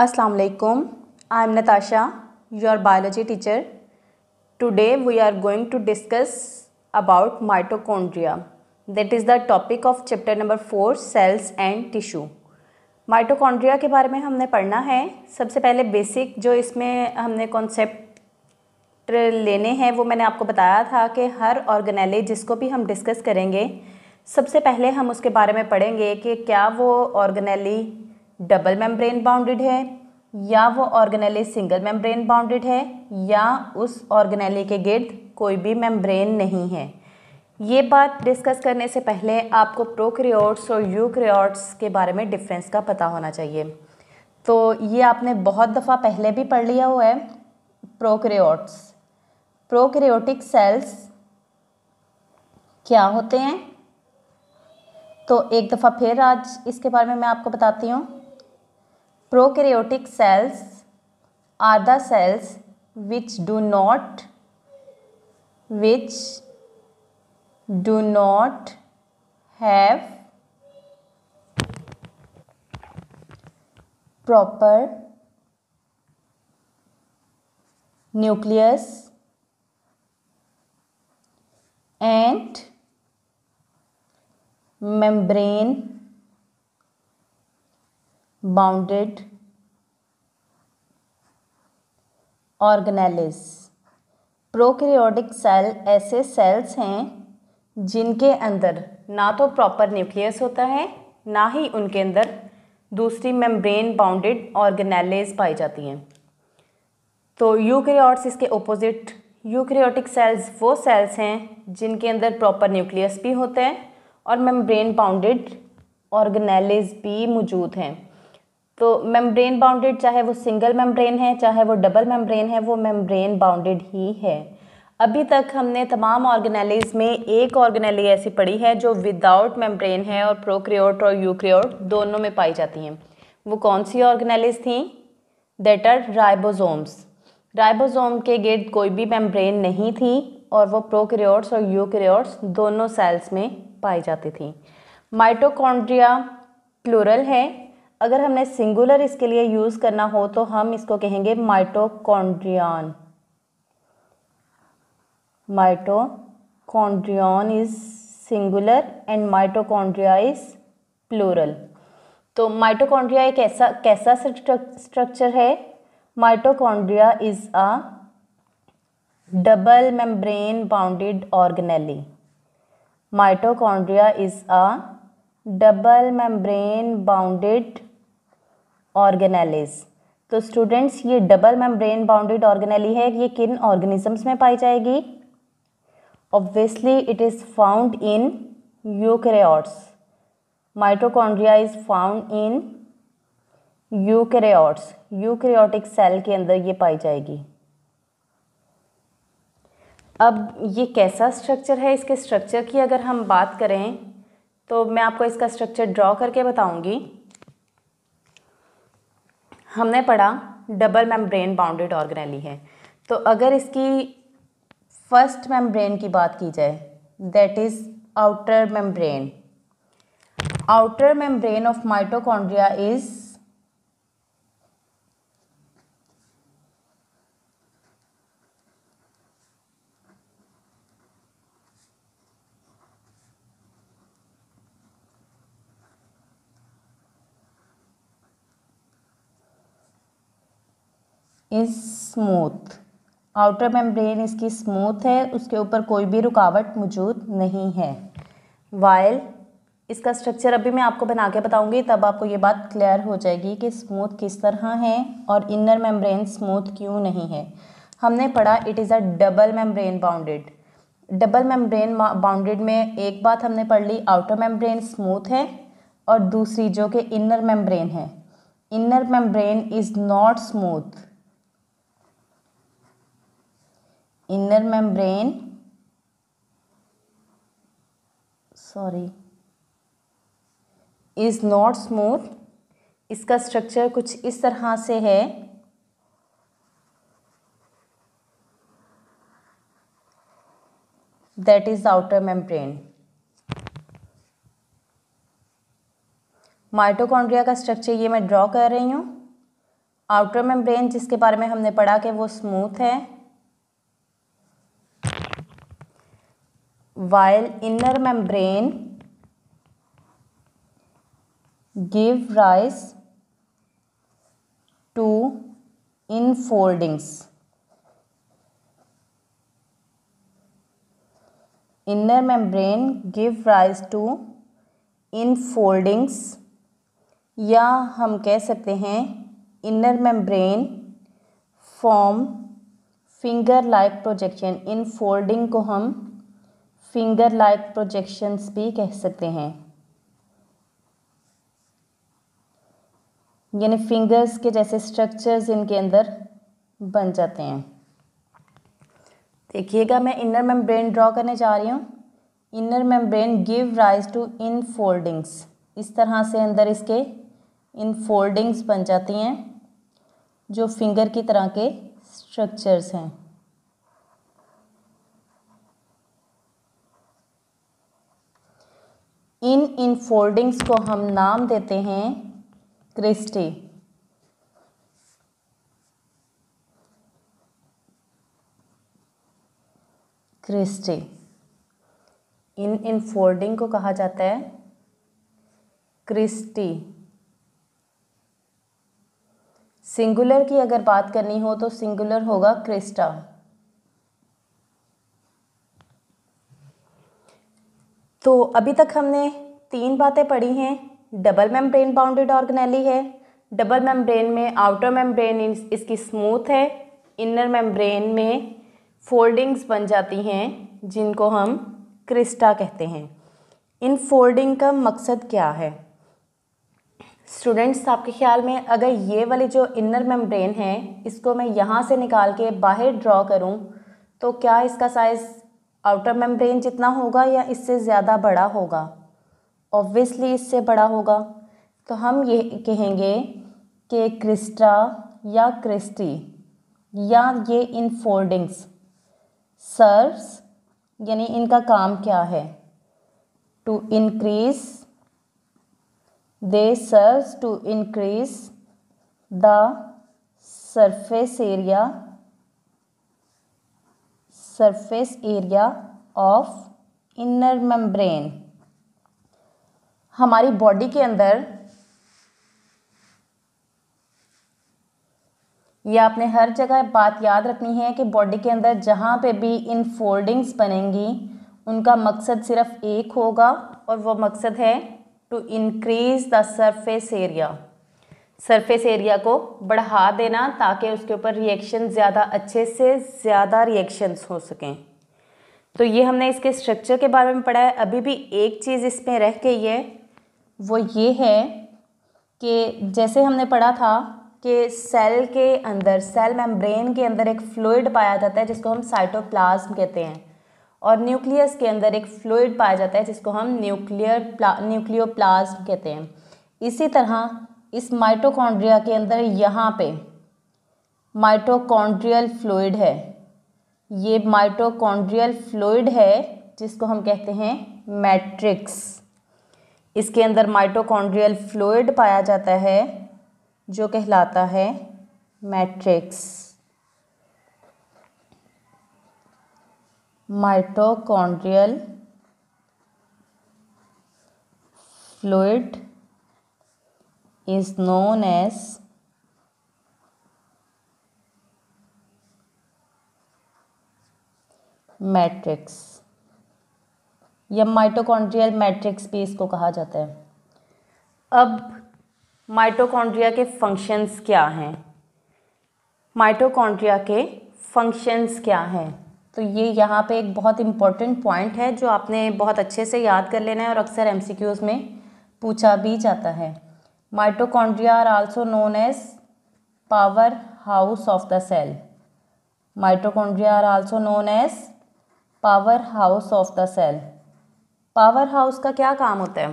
Assalamu alaikum. I am Natasha, your biology teacher. Today we are going to discuss about mitochondria. That is the topic of chapter number 4 cells and tissue. Mitochondria के बारे में हमने पढ़ना है सबसे पहले basic जो इसमें हमने कॉन्सेप्ट लेने हैं वो मैंने आपको बताया था कि हर ऑर्गेनेले जिसको भी हम डिस्कस करेंगे सबसे पहले हम उसके बारे में पढ़ेंगे कि क्या वो ऑर्गेनेली डबल मेम्ब्रेन बाउंडेड है या वो ऑर्गेनेले सिंगल मेम्ब्रेन बाउंडेड है या उस ऑर्गेनेले के गिर्द कोई भी मेम्ब्रेन नहीं है ये बात डिस्कस करने से पहले आपको प्रोक्रियोट्स और यूक्रियोट्स के बारे में डिफरेंस का पता होना चाहिए तो ये आपने बहुत दफ़ा पहले भी पढ़ लिया हुआ है प्रोक्रियोट्स प्रोक्रियोटिक सेल्स क्या होते हैं तो एक दफ़ा फिर आज इसके बारे में मैं आपको बताती हूँ Prokaryotic cells are the cells which do not which do not have proper nucleus and membrane bounded organelles prokaryotic cell ऐसे सेल्स हैं जिनके अंदर ना तो प्रॉपर न्यूक्लियस होता है ना ही उनके अंदर दूसरी मेम्ब्रेन बाउंडेड ऑर्गेनेलेज पाई जाती हैं तो यूक्रियोट्स इसके ओपोजिट यूक्रियोटिक सेल्स वो सेल्स हैं जिनके अंदर प्रॉपर न्यूक्लियस भी होते हैं और मेम्ब्रेन बाउंडेड ऑर्गेनेलेज भी मौजूद हैं तो मेम्ब्रेन बाउंडेड चाहे वो सिंगल मेम्ब्रेन है चाहे वो डबल मेम्ब्रेन है वो मेम्ब्रेन बाउंडेड ही है अभी तक हमने तमाम ऑर्गेनाइलीज में एक ऑर्गेनाइली ऐसी पड़ी है जो विदाउट मेम्ब्रेन है और प्रोक्रियोट और यूक्रियोट दोनों में पाई जाती हैं वो कौन सी ऑर्गेनाइलीज थी देट आर राइबोजोम्स राइबोजोम के गिर्द कोई भी मेम्ब्रेन नहीं थी और वो प्रोक्रियोट्स और यूक्रियोट्स दोनों सेल्स में पाई जाती थी माइटोकॉन्ड्रिया प्लूरल है अगर हमने सिंगुलर इसके लिए यूज़ करना हो तो हम इसको कहेंगे mitochondrion mitochondrion is singular and mitochondria is plural तो माइटोकॉन्ड्रिया एक ऐसा कैसा स्ट्रक्चर है mitochondria is a double membrane bounded organelle mitochondria is a double membrane bounded organelles तो स्टूडेंट्स ये डबल मेम्ब्रेन बाउंडेड ऑर्गेनली है ये किन ऑर्गेनिजम्स में पाई जाएगी obviously it is found in eukaryotes mitochondria is found in eukaryotes eukaryotic cell के अंदर ये पाई जाएगी अब ये कैसा स्ट्रक्चर है इसके स्ट्रक्चर की अगर हम बात करें तो मैं आपको इसका स्ट्रक्चर ड्रॉ करके बताऊंगी हमने पढ़ा डबल मेम्ब्रेन बाउंडेड ऑर्गेनेली है तो अगर इसकी फर्स्ट मेम्ब्रेन की बात की जाए that is outer membrane outer membrane of mitochondria is is smooth outer membrane इसकी स्मूथ है उसके ऊपर कोई भी रुकावट मौजूद नहीं है वायल इसका स्ट्रक्चर अभी मैं आपको बना के बताऊंगी तब आपको ये बात क्लियर हो जाएगी कि स्मूथ किस तरह है और इनर मेम्ब्रेन स्मूथ क्यों नहीं है हमने पढ़ा it is a double membrane bounded double membrane bounded में एक बात हमने पढ़ ली आउटर मेम्ब्रेन स्मूथ है और दूसरी जो कि इनर मेम्ब्रेन है inner membrane is not smooth inner membrane sorry is not smooth इसका स्ट्रक्चर कुछ इस तरह से है that is outer membrane mitochondria का स्ट्रक्चर ये मैं ड्रॉ कर रही हूँ आउटर मेम्ब्रेन जिसके बारे में हमने पढ़ा कि वो स्मूथ है while inner membrane give rise to infoldings inner membrane give rise to infoldings या हम कह सकते हैं inner membrane form finger like projection infolding को हम फिंगर लाइक प्रोजेक्शंस भी कह सकते हैं यानी फिंगर्स के जैसे स्ट्रक्चर्स इनके अंदर बन जाते हैं देखिएगा मैं इनर मेम्ब्रेन ड्रॉ करने जा रही हूँ inner membrane give rise to infoldings इस तरह से अंदर इसके इन फोल्डिंग्स बन जाती हैं जो फिंगर की तरह के स्ट्रक्चर्स हैं इन इन फोल्डिंग्स को हम नाम देते हैं क्रिस्टे क्रिस्टे इन इन फोल्डिंग को कहा जाता है क्रिस्टी सिंगुलर की अगर बात करनी हो तो सिंगुलर होगा क्रिस्टा तो अभी तक हमने तीन बातें पढ़ी हैं डबल मेम्ब्रेन बाउंडेड ऑर्गेनेली है डबल मेम्ब्रेन में आउटर मेम्ब्रेन इसकी स्मूथ है इनर मेम्ब्रेन में फोल्डिंग्स बन जाती हैं जिनको हम क्रिस्टा कहते हैं इन फोल्डिंग का मकसद क्या है स्टूडेंट्स आपके ख्याल में अगर ये वाली जो इनर मेम्ब्रेन है इसको मैं यहाँ से निकाल के बाहर ड्रॉ करूँ तो क्या इसका साइज़ आउटर मेम्ब्रेन जितना होगा या इससे ज़्यादा बड़ा होगा ऑब्वियसली इससे बड़ा होगा तो हम ये कहेंगे कि क्रिस्टा या क्रिस्टी या ये इन फोल्डिंग्स सर्व्स यानी इनका काम क्या है to increase they serves to increase the surface area surface area of inner membrane हमारी बॉडी के अंदर ये आपने हर जगह बात याद रखनी है कि बॉडी के अंदर जहाँ पे भी इन फोल्डिंग्स बनेंगी उनका मकसद सिर्फ एक होगा और वो मकसद है to increase the surface area surface area को बढ़ा देना ताकि उसके ऊपर रिएक्शन ज़्यादा अच्छे से ज़्यादा रिएक्शंस हो सकें तो ये हमने इसके स्ट्रक्चर के बारे में पढ़ा है अभी भी एक चीज़ इसमें रह गई है वो ये है कि जैसे हमने पढ़ा था कि सेल के अंदर सेल मेम्ब्रेन के अंदर एक फ्लूड पाया जाता है जिसको हम साइटोप्लाज्म कहते हैं और न्यूक्लियस के अंदर एक फ्लूड पाया जाता है जिसको हम न्यूक्लियर प्ला न्यूक्लियोप्लाज्म कहते हैं इसी तरह इस माइटोकॉन्ड्रिया के अंदर यहाँ पे माइटोकॉन्ड्रियल फ्लूड है ये माइटोकॉन्ड्रियल फ्लूड है जिसको हम कहते हैं मैट्रिक्स इसके अंदर माइटोकॉन्ड्रियल फ्लूड पाया जाता है जो कहलाता है matrix mitochondrial fluid is known as matrix या माइटोकॉन्ड्रियल मैट्रिक्स भी इसको कहा जाता है अब माइटोकॉन्ड्रिया के फंक्शंस क्या हैं माइटोकॉन्ड्रिया के फंक्शंस क्या हैं तो ये यहाँ पे एक बहुत इम्पॉर्टेंट पॉइंट है जो आपने बहुत अच्छे से याद कर लेना है और अक्सर एमसीक्यूज़ में पूछा भी जाता है mitochondria are also known as power house of the cell mitochondria are also known as power house of the cell power house का क्या काम होता है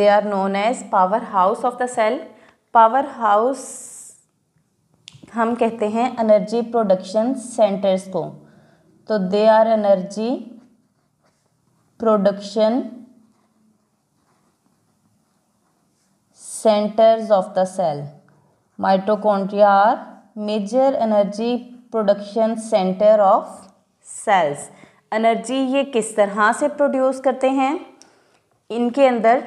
they are known as power house of the cell power house हम कहते हैं energy production centres को तो they are energy production centres of the cell mitochondria are major energy production centre of cells energy ये किस तरह से produce करते हैं इनके अंदर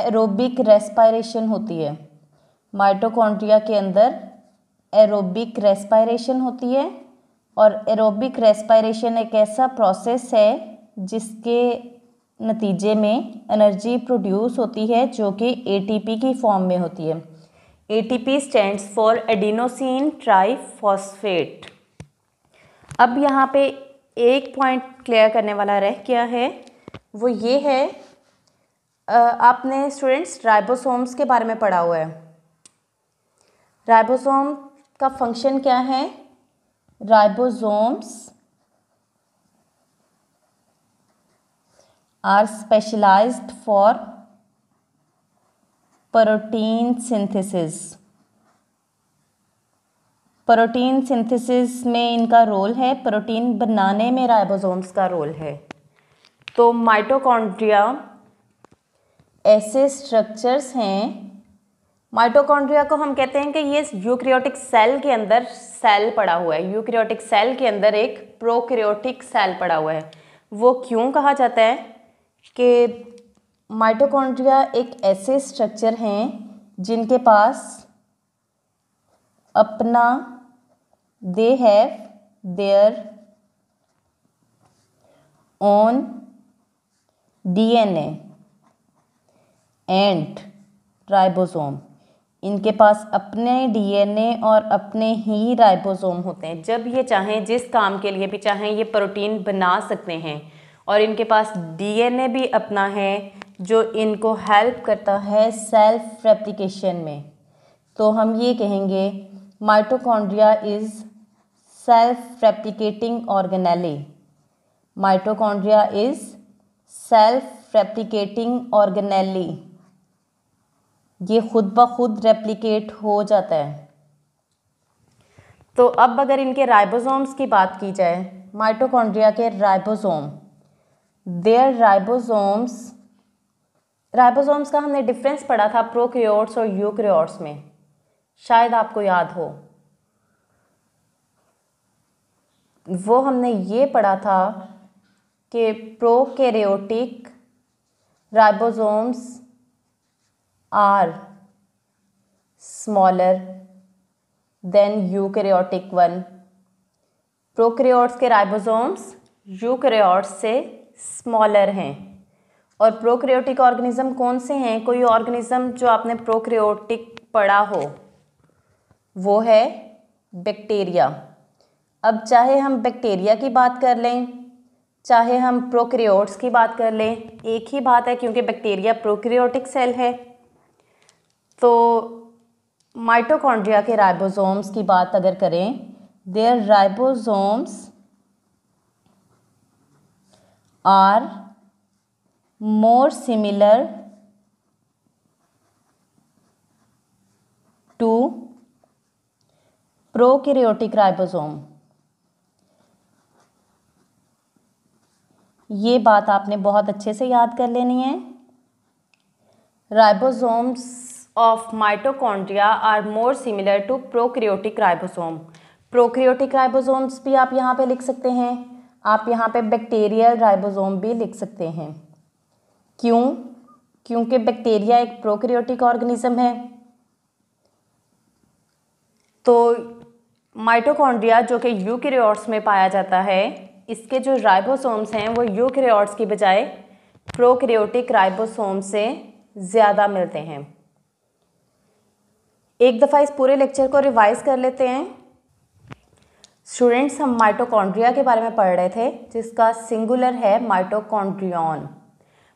एरोबिक रेस्पायरेशन होती है माइटोकॉन्ड्रिया के अंदर एरोबिक रेस्पायरेशन होती है और एरोबिक रेस्पायरेशन एक ऐसा प्रोसेस है जिसके नतीजे में एनर्जी प्रोड्यूस होती है जो कि एटीपी की फॉर्म में होती है ATP stands for adenosine triphosphate अब यहाँ पे एक पॉइंट क्लियर करने वाला रह गया है वो ये है आपने स्टूडेंट्स राइबोसोम्स के बारे में पढ़ा हुआ है राइबोसोम का फंक्शन क्या है ribosomes are specialized for protein synthesis protein synthesis में इनका रोल है प्रोटीन बनाने में राइबोसोम्स का रोल है तो माइटोकॉन्ड्रिया ऐसे स्ट्रक्चर्स हैं माइटोकॉन्ड्रिया को हम कहते हैं कि ये यूक्रियोटिक सेल के अंदर सेल पड़ा हुआ है यूक्रियोटिक सेल के अंदर एक प्रोक्रियोटिक सेल पड़ा हुआ है वो क्यों कहा जाता है कि माइटोकॉन्ड्रिया एक ऐसे स्ट्रक्चर हैं जिनके पास अपना they have their own DNA and ribosome इनके पास अपने डीएनए और अपने ही राइबोसोम होते हैं जब ये चाहें जिस काम के लिए भी चाहें ये प्रोटीन बना सकते हैं और इनके पास डीएनए भी अपना है जो इनको हेल्प करता है सेल्फ रेप्लिकेशन में तो हम ये कहेंगे mitochondria is self replicating organelle mitochondria is self replicating organelle ये खुद ब खुद रेप्लिकेट हो जाता है तो अब अगर इनके राइबोसोम्स की बात की जाए माइटोकॉन्ड्रिया के राइबोसोम देयर राइबोसोम्स राइबोसोम्स का हमने डिफरेंस पढ़ा था प्रोक्रियोट्स और यूक्रियोट्स में शायद आपको याद हो वो हमने ये पढ़ा था कि prokaryotic ribosomes are smaller than eukaryotic one prokaryotes के राइबोसोम्स यूकैरियोट्स से स्मॉलर हैं और प्रोक्रियोटिक ऑर्गेनिज्म कौन से हैं कोई ऑर्गेनिज्म जो आपने प्रोक्रियोटिक पढ़ा हो वो है बैक्टीरिया अब चाहे हम बैक्टीरिया की बात कर लें चाहे हम प्रोक्रियोट्स की बात कर लें एक ही बात है क्योंकि बैक्टीरिया प्रोक्रियोटिक सेल है तो माइटोकॉन्ड्रिया के राइबोसोम्स की बात अगर करें their ribosomes are more similar to prokaryotic ribosome ये बात आपने बहुत अच्छे से याद कर लेनी है ribosomes of mitochondria are more similar to prokaryotic ribosome prokaryotic ribosomes भी आप यहाँ पे लिख सकते हैं आप यहाँ पे बैक्टीरियल राइबोसोम भी लिख सकते हैं क्यों क्योंकि बैक्टीरिया एक प्रोक्रियोटिक ऑर्गेनिज्म है तो माइटोकॉन्ड्रिया जो कि यूक्रियोट्स में पाया जाता है इसके जो राइबोसोम्स हैं वो यूक्रियोट्स की बजाय प्रोक्रियोटिक राइबोसोम से ज़्यादा मिलते हैं एक दफ़ा इस पूरे लेक्चर को रिवाइज़ कर लेते हैं स्टूडेंट्स हम माइटोकॉन्ड्रिया के बारे में पढ़ रहे थे जिसका सिंगुलर है माइटोकॉन्ड्रियन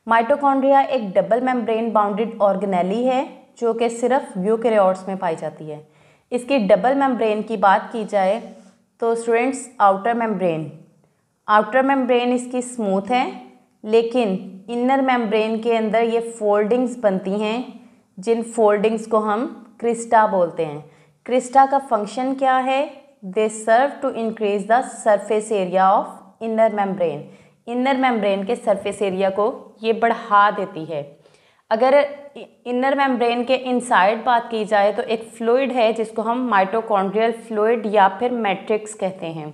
माइटोकॉन्ड्रिया एक डबल मेम्ब्रेन बाउंडेड ऑर्गेनेली है जो कि सिर्फ यूकेरियोट्स में पाई जाती है इसकी डबल मेम्ब्रेन की बात की जाए तो students outer membrane outer membrane इसकी स्मूथ है लेकिन इनर मेम्ब्रेन के अंदर ये फोल्डिंग्स बनती हैं जिन फोल्डिंग्स को हम क्रिस्टा बोलते हैं क्रिस्टा का फंक्शन क्या है they serve to increase the surface area of inner membrane inner membrane के सरफेस एरिया को ये बढ़ा देती है अगर इनर मेम्ब्रेन के इनसाइड बात की जाए तो एक फ्लूइड है जिसको हम माइटोकॉन्ड्रियल फ्लूइड या फिर मैट्रिक्स कहते हैं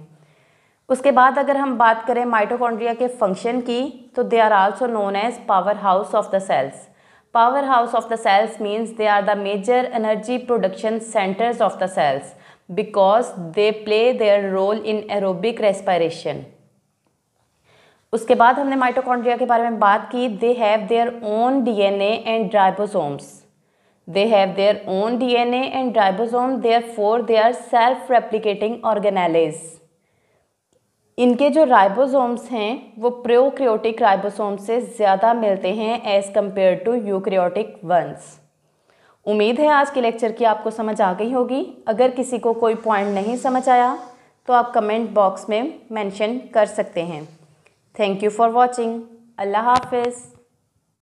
उसके बाद अगर हम बात करें माइटोकॉन्ड्रिया के फंक्शन की तो they are also known as power house of the cells power house of the cells means they are the major energy production centres of the cells because they play their role in aerobic respiration उसके बाद हमने mitochondria के बारे में बात की they have their own D A and ribosomes they have their own D A and ribosome therefore they are self replicating organise इनके जो राइबोसोम्स हैं वो प्रोक्रियोटिक राइबोसोम से ज़्यादा मिलते हैं as compared to eukaryotic ones उम्मीद है आज के लेक्चर की आपको समझ आ गई होगी अगर किसी को कोई पॉइंट नहीं समझ आया तो आप कमेंट बॉक्स में मेंशन कर सकते हैं थैंक यू फॉर वॉचिंग अल्लाह हाफिज़